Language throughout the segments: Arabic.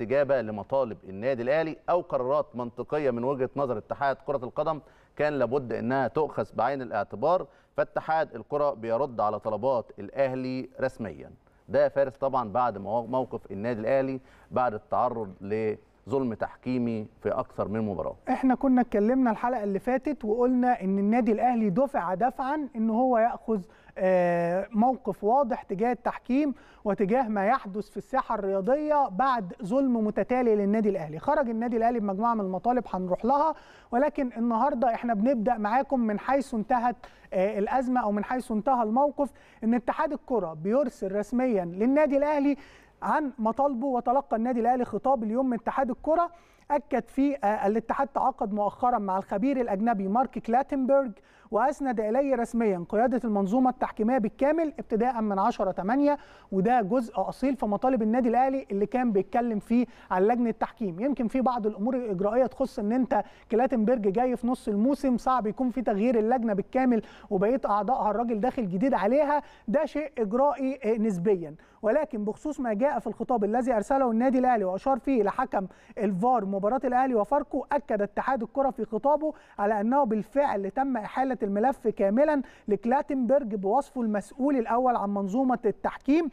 استجابه لمطالب النادي الاهلي او قرارات منطقيه من وجهه نظر اتحاد كره القدم كان لابد انها تؤخذ بعين الاعتبار فاتحاد الكره بيرد على طلبات الاهلي رسميا ده فارس طبعا بعد موقف النادي الاهلي بعد التعرض ل ظلم تحكيمي في اكثر من مباراه احنا كنا اتكلمنا الحلقه اللي فاتت وقلنا ان النادي الاهلي دفع دفعا ان هو ياخذ آه، موقف واضح تجاه التحكيم وتجاه ما يحدث في الساحه الرياضيه بعد ظلم متتالي للنادي الاهلي خرج النادي الاهلي بمجموعه من المطالب هنروح لها ولكن النهارده احنا بنبدا معاكم من حيث انتهت آه، الازمه او من حيث انتهى الموقف ان اتحاد الكره بيرسل رسميا للنادي الاهلي عن مطالبه وتلقى النادي الاهلي خطاب اليوم من اتحاد الكره أكد فيه آه، الاتحاد تعاقد مؤخرا مع الخبير الأجنبي مارك كلاتنبرج وأسند إليه رسميا قيادة المنظومة التحكيمية بالكامل ابتداء من 10 8 وده جزء أصيل في مطالب النادي الأهلي اللي كان بيتكلم فيه على لجنة التحكيم يمكن في بعض الأمور الإجرائية تخص إن أنت كلاتنبرج جاي في نص الموسم صعب يكون في تغيير اللجنة بالكامل وبقية أعضائها الراجل داخل جديد عليها ده شيء إجرائي آه، نسبيا ولكن بخصوص ما جاء في الخطاب الذي أرسله النادي الأهلي وأشار فيه لحكم الفار مباراه الاهلي وفاركو اكد اتحاد الكره في خطابه على انه بالفعل تم احاله الملف كاملا لكلاتنبرج بوصفه المسؤول الاول عن منظومه التحكيم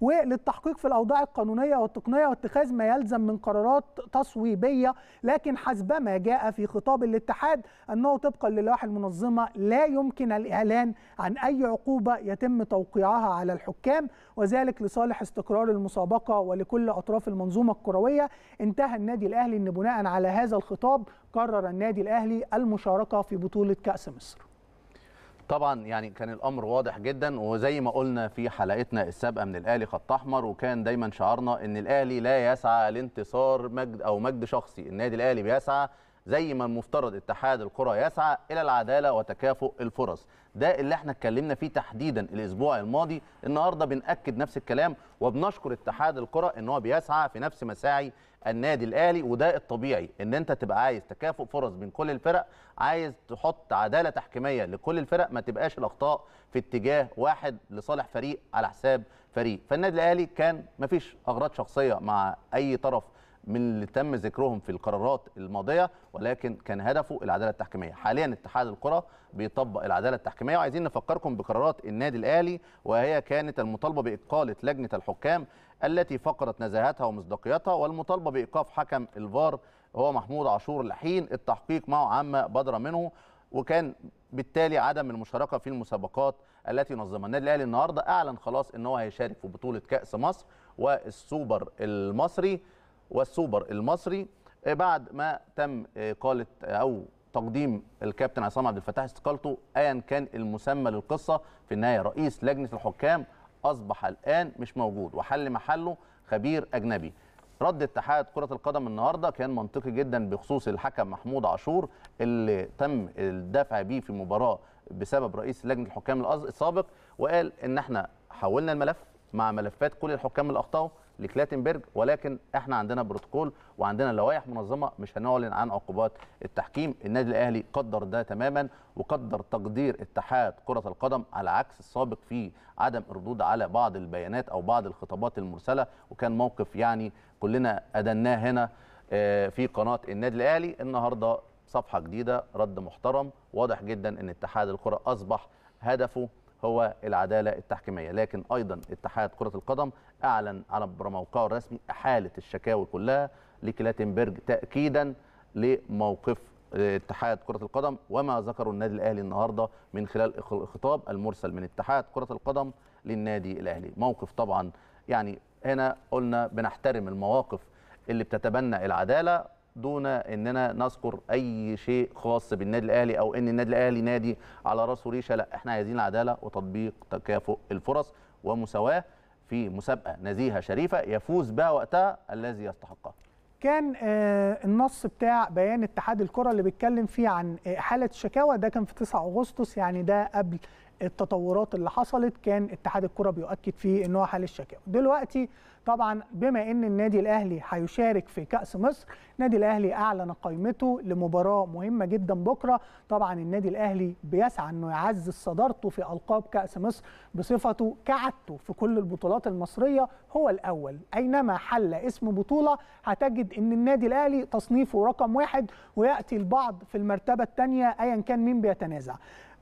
وللتحقيق في الأوضاع القانونية والتقنية واتخاذ ما يلزم من قرارات تصويبية لكن حسبما جاء في خطاب الاتحاد أنه طبقا للوائح المنظمة لا يمكن الإعلان عن أي عقوبة يتم توقيعها على الحكام وذلك لصالح استقرار المسابقة ولكل أطراف المنظومة الكروية انتهى النادي الأهلي أن بناء على هذا الخطاب قرر النادي الأهلي المشاركة في بطولة كأس مصر طبعا يعني كان الامر واضح جدا وزي ما قلنا في حلقتنا السابقه من الاهلي خط احمر وكان دايما شعارنا ان الاهلي لا يسعى لانتصار مجد او مجد شخصي النادي الاهلي بيسعى زي ما المفترض اتحاد الكره يسعى الى العداله وتكافؤ الفرص ده اللي احنا اتكلمنا فيه تحديدا الاسبوع الماضي النهارده بناكد نفس الكلام وبنشكر اتحاد الكره ان هو بيسعى في نفس مساعي النادي الاهلي وده الطبيعي ان انت تبقى عايز تكافؤ فرص بين كل الفرق عايز تحط عداله تحكيميه لكل الفرق ما تبقاش الاخطاء في اتجاه واحد لصالح فريق على حساب فريق فالنادي الاهلي كان مفيش اغراض شخصيه مع اي طرف من اللي تم ذكرهم في القرارات الماضيه ولكن كان هدفه العداله التحكيميه حاليا اتحاد القرى بيطبق العداله التحكيميه وعايزين نفكركم بقرارات النادي الاهلي وهي كانت المطالبه باقاله لجنه الحكام التي فقدت نزاهتها ومصداقيتها والمطالبه بايقاف حكم الفار هو محمود عاشور لحين التحقيق معه عما بدر منه وكان بالتالي عدم المشاركه في المسابقات التي نظمها النادي الاهلي النهارده اعلن خلاص ان هو هيشارك في بطوله كاس مصر والسوبر المصري والسوبر المصري آه، بعد ما تم إقالة آه، آه، أو تقديم الكابتن عصام عبد الفتاح استقالته ايا كان المسمى للقصه في النهايه رئيس لجنه الحكام اصبح الان مش موجود وحل محله خبير اجنبي رد اتحاد كره القدم النهارده كان منطقي جدا بخصوص الحكم محمود عاشور اللي تم الدفع بيه في مباراه بسبب رئيس لجنه الحكام السابق وقال ان احنا حولنا الملف مع ملفات كل الحكام اللي اخطاوا لكلاتنبرج ولكن احنا عندنا بروتوكول وعندنا لوائح منظمه مش هنعلن عن عقوبات التحكيم النادي الاهلي قدر ده تماما وقدر تقدير اتحاد كره القدم على عكس السابق في عدم الردود على بعض البيانات او بعض الخطابات المرسله وكان موقف يعني كلنا ادناه هنا آه، في قناه النادي الاهلي النهارده صفحه جديده رد محترم واضح جدا ان اتحاد الكره اصبح هدفه هو العداله التحكيميه لكن ايضا اتحاد كره القدم اعلن على موقعه الرسمي احاله الشكاوي كلها لكلاتنبرج تاكيدا لموقف اتحاد كره القدم وما ذكره النادي الاهلي النهارده من خلال الخطاب المرسل من اتحاد كره القدم للنادي الاهلي موقف طبعا يعني هنا قلنا بنحترم المواقف اللي بتتبنى العداله دون اننا نذكر اي شيء خاص بالنادي الاهلي او ان النادي الاهلي نادي على راسه ريشه لا احنا عايزين العداله وتطبيق تكافؤ الفرص ومساواه في مسابقه نزيهه شريفه يفوز بها وقتها الذي يستحقها كان آه، النص بتاع بيان اتحاد الكره اللي بيتكلم فيه عن آه، حاله الشكاوى ده كان في 9 اغسطس يعني ده قبل التطورات اللي حصلت كان اتحاد الكره بيؤكد فيه ان هو حال الشكاوى دلوقتي طبعا بما ان النادي الاهلي هيشارك في كاس مصر النادي الاهلي اعلن قائمته لمباراه مهمه جدا بكره طبعا النادي الاهلي بيسعى انه يعزز صدارته في القاب كاس مصر بصفته كعادته في كل البطولات المصريه هو الاول اينما حل اسم بطوله هتجد ان النادي الاهلي تصنيفه رقم واحد وياتي البعض في المرتبه الثانيه ايا كان مين بيتنازع